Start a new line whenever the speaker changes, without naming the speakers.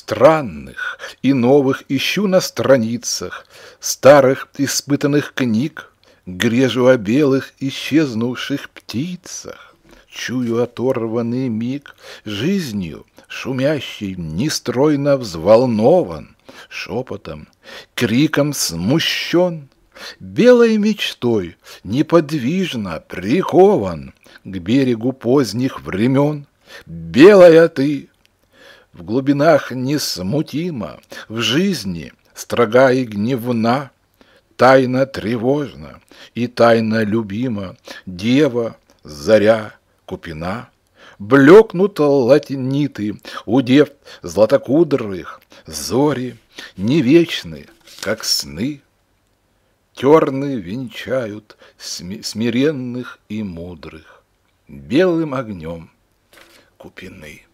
странных и новых ищу на страницах старых испытанных книг, грежу о белых исчезнувших птицах, чую оторванный миг жизнью, шумящий, нестройно взволнован, шепотом, криком смущен, белой мечтой неподвижно прикован к берегу поздних времен. Белая ты, в глубинах несмутима, в жизни строга и гневна, тайна тревожна и тайна любима, дева, заря, купина. Блекнут латиниты у дев златокудрых, зори не вечны, как сны. Терны венчают смиренных и мудрых белым огнем купины.